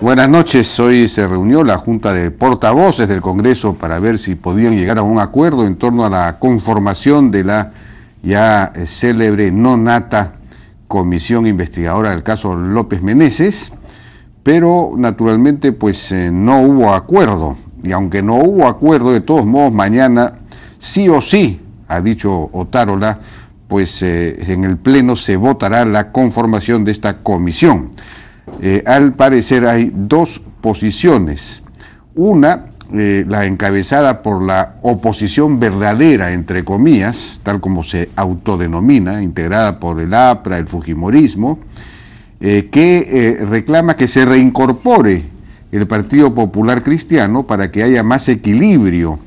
Buenas noches, hoy se reunió la Junta de Portavoces del Congreso para ver si podían llegar a un acuerdo en torno a la conformación de la ya célebre no nata comisión investigadora del caso López Meneses, pero naturalmente pues eh, no hubo acuerdo y aunque no hubo acuerdo de todos modos mañana sí o sí, ha dicho Otárola, pues eh, en el pleno se votará la conformación de esta comisión. Eh, al parecer hay dos posiciones. Una, eh, la encabezada por la oposición verdadera, entre comillas, tal como se autodenomina, integrada por el APRA, el Fujimorismo, eh, que reclama que se reincorpore el Partido Popular Cristiano para que haya más equilibrio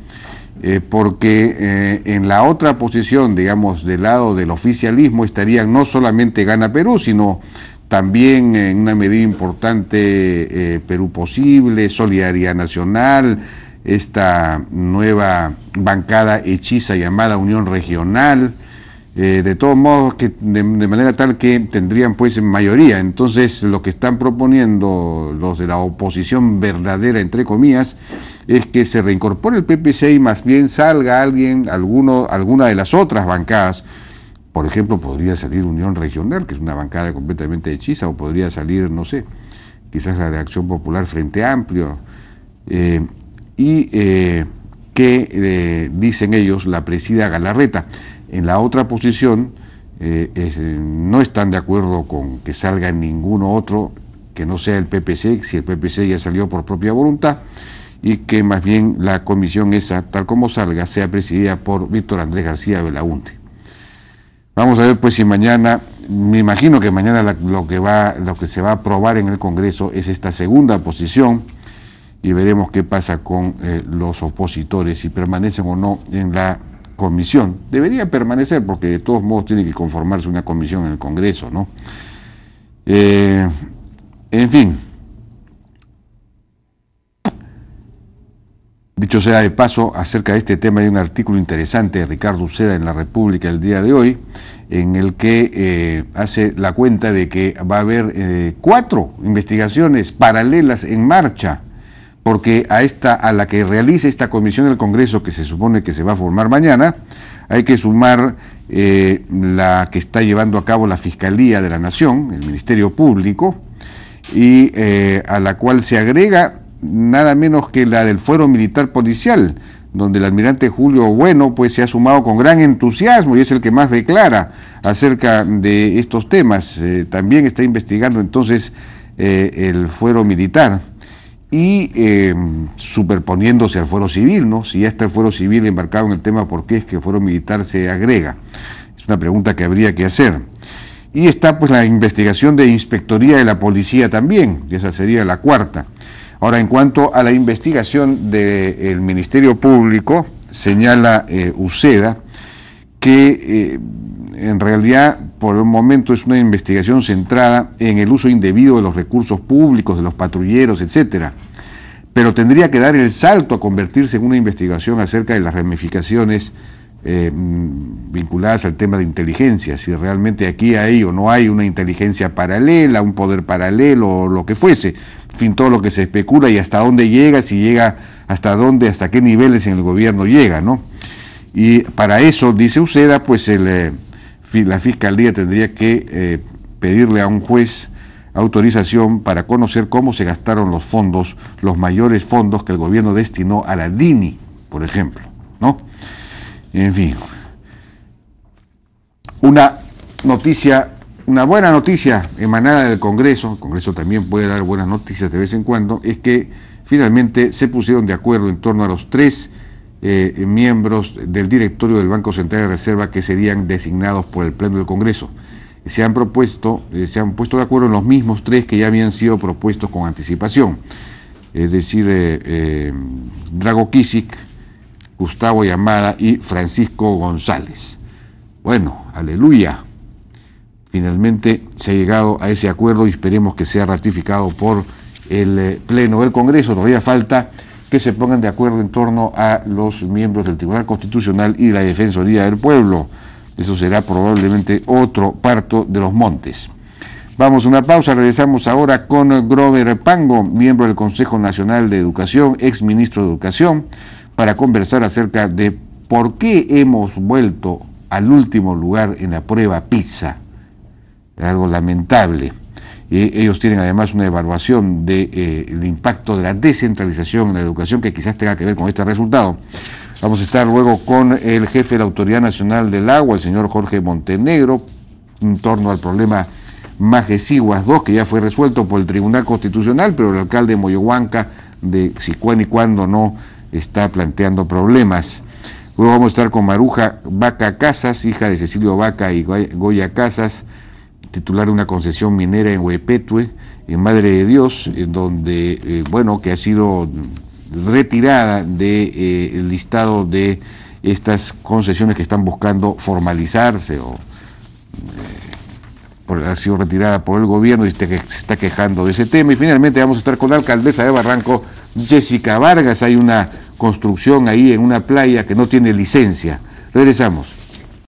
porque en la otra posición, digamos, del lado del oficialismo, estarían no solamente Gana Perú, sino también en una medida importante eh, Perú Posible, Solidaridad Nacional, esta nueva bancada hechiza llamada Unión Regional, eh, de todos modos, que de, manera tal que tendrían pues mayoría. Entonces, lo que están proponiendo los de la oposición verdadera, entre comillas, es que se reincorpore el PPC y más bien salga alguien, alguno, alguna de las otras bancadas por ejemplo, podría salir Unión Regional, que es una bancada completamente hechiza, o podría salir, no sé, quizás la de Acción Popular Frente Amplio. Eh, y eh, que, eh, dicen ellos, la presida Galarreta. En la otra posición no están de acuerdo con que salga ninguno otro que no sea el PPC, si el PPC ya salió por propia voluntad, y que más bien la comisión esa, tal como salga, sea presidida por Víctor Andrés García Belaunte. Vamos a ver pues si mañana, me imagino que mañana lo, que va, lo que se va a aprobar en el Congreso es esta segunda posición y veremos qué pasa con eh, los opositores, si permanecen o no en la comisión. Debería permanecer porque de todos modos tiene que conformarse una comisión en el Congreso, ¿no? Eh, en fin. Dicho sea de paso, acerca de este tema hay un artículo interesante de Ricardo Uceda en La República el día de hoy, en el que eh, hace la cuenta de que va a haber eh, cuatro investigaciones paralelas en marcha, porque a, esta, a la que realice esta comisión del Congreso, que se supone que se va a formar mañana, hay que sumar eh, la que está llevando a cabo la Fiscalía de la Nación, el Ministerio Público, y a la cual se agrega nada menos que la del fuero militar policial, donde el almirante Julio Bueno pues se ha sumado con gran entusiasmo y es el que más declara acerca de estos temas. Eh, también está investigando entonces eh, el fuero militar y eh, superponiéndose al fuero civil, ¿no? Si ya está el fuero civil embarcado en el tema, ¿por qué es que el fuero militar se agrega? Es una pregunta que habría que hacer. Y está pues la investigación de inspectoría de la policía también, y esa sería la cuarta. Ahora, en cuanto a la investigación del Ministerio Público, señala eh, Uceda que eh, en realidad por el momento es una investigación centrada en el uso indebido de los recursos públicos, de los patrulleros, etc. Pero tendría que dar el salto a convertirse en una investigación acerca de las ramificaciones eh, mm, vinculadas al tema de inteligencia, si realmente aquí hay o no hay una inteligencia paralela, un poder paralelo o lo que fuese, en fin, todo lo que se especula y hasta dónde llega, si llega, hasta dónde, hasta qué niveles en el gobierno llega, ¿no? Y para eso, dice Uceda, pues eh, la fiscalía tendría que eh, pedirle a un juez autorización para conocer cómo se gastaron los fondos, los mayores fondos que el gobierno destinó a la DINI, por ejemplo, ¿no? En fin. Una noticia, una buena noticia emanada del Congreso, el Congreso también puede dar buenas noticias de vez en cuando, es que finalmente se pusieron de acuerdo en torno a los tres eh, miembros del directorio del Banco Central de Reserva que serían designados por el Pleno del Congreso. Se han propuesto, eh, se han puesto de acuerdo en los mismos tres que ya habían sido propuestos con anticipación. Es decir, eh, Drago Kisic, Gustavo Yamada y Francisco González. Bueno, aleluya. Finalmente se ha llegado a ese acuerdo y esperemos que sea ratificado por el eh, Pleno del Congreso. Todavía falta que se pongan de acuerdo en torno a los miembros del Tribunal Constitucional y la Defensoría del Pueblo. Eso será probablemente otro parto de los montes. Vamos a una pausa, regresamos ahora con Grover Pango, miembro del Consejo Nacional de Educación, ex ministro de Educación para conversar acerca de por qué hemos vuelto al último lugar en la prueba PISA. Algo lamentable. ellos tienen además una evaluación del eh, impacto de la descentralización en la educación que quizás tenga que ver con este resultado. Vamos a estar luego con el jefe de la Autoridad Nacional del Agua, el señor Jorge Montenegro, en torno al problema Majesiguas 2, que ya fue resuelto por el Tribunal Constitucional, pero el alcalde de Moyohuanca, de si y cuándo no está planteando problemas. Luego vamos a estar con Maruja Vaca Casas, hija de Cecilio Vaca y Goya Casas, titular de una concesión minera en Huepetue, en Madre de Dios, en donde, eh, bueno, que ha sido retirada del de, eh, listado de estas concesiones que están buscando formalizarse o ha sido retirada por el gobierno y se está quejando de ese tema. Y finalmente vamos a estar con la alcaldesa de Barranco, Jessica Vargas. Hay una construcción ahí en una playa que no tiene licencia. Regresamos.